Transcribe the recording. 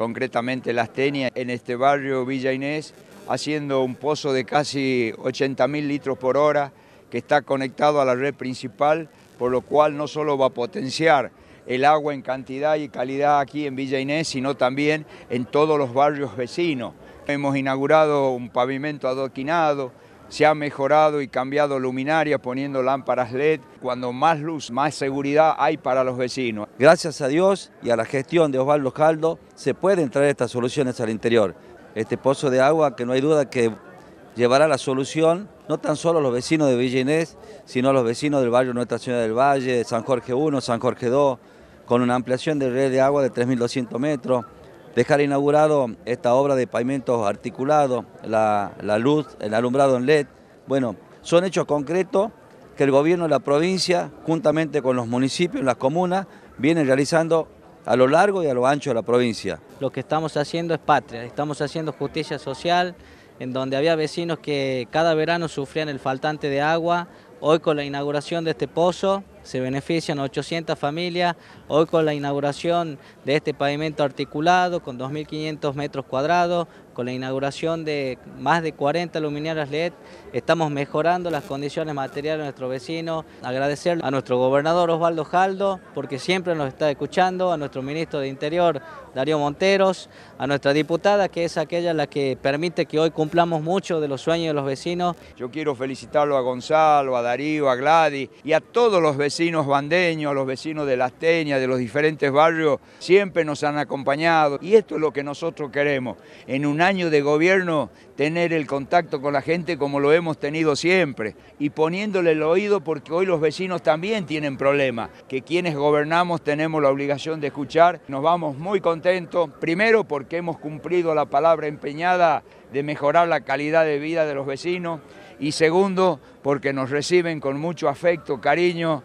concretamente la Astenia, en este barrio Villa Inés, haciendo un pozo de casi 80.000 litros por hora que está conectado a la red principal, por lo cual no solo va a potenciar el agua en cantidad y calidad aquí en Villa Inés, sino también en todos los barrios vecinos. Hemos inaugurado un pavimento adoquinado, se ha mejorado y cambiado luminaria poniendo lámparas LED. Cuando más luz, más seguridad hay para los vecinos. Gracias a Dios y a la gestión de Osvaldo Caldo se pueden traer estas soluciones al interior. Este pozo de agua que no hay duda que llevará la solución no tan solo a los vecinos de Villa Inés, sino a los vecinos del barrio Nuestra Señora del Valle, San Jorge 1, San Jorge 2, con una ampliación de red de agua de 3.200 metros dejar inaugurado esta obra de pavimentos articulados, la, luz, el alumbrado en LED. Bueno, son hechos concretos que el gobierno de la provincia, juntamente con los municipios, las comunas, vienen realizando a lo largo y a lo ancho de la provincia. Lo que estamos haciendo es patria, estamos haciendo justicia social, en donde había vecinos que cada verano sufrían el faltante de agua, hoy con la inauguración de este pozo se benefician 800 familias. Hoy con la inauguración de este pavimento articulado con 2.500 metros cuadrados, con la inauguración de más de 40 luminarias LED, estamos mejorando las condiciones materiales de nuestros vecinos. Agradecer a nuestro gobernador Osvaldo Jaldo, porque siempre nos está escuchando, a nuestro ministro de Interior Darío Monteros, a nuestra diputada, que es aquella la que permite que hoy cumplamos mucho de los sueños de los vecinos. Yo quiero felicitarlo a Gonzalo, a Darío, a Gladys y a todos los vecinos vecinos bandeños, a los vecinos de Las Teñas, de los diferentes barrios, siempre nos han acompañado y esto es lo que nosotros queremos, en un año de gobierno tener el contacto con la gente como lo hemos tenido siempre y poniéndole el oído porque hoy los vecinos también tienen problemas, que quienes gobernamos tenemos la obligación de escuchar, nos vamos muy contentos, primero porque hemos cumplido la palabra empeñada de mejorar la calidad de vida de los vecinos y segundo porque nos reciben con mucho afecto, cariño,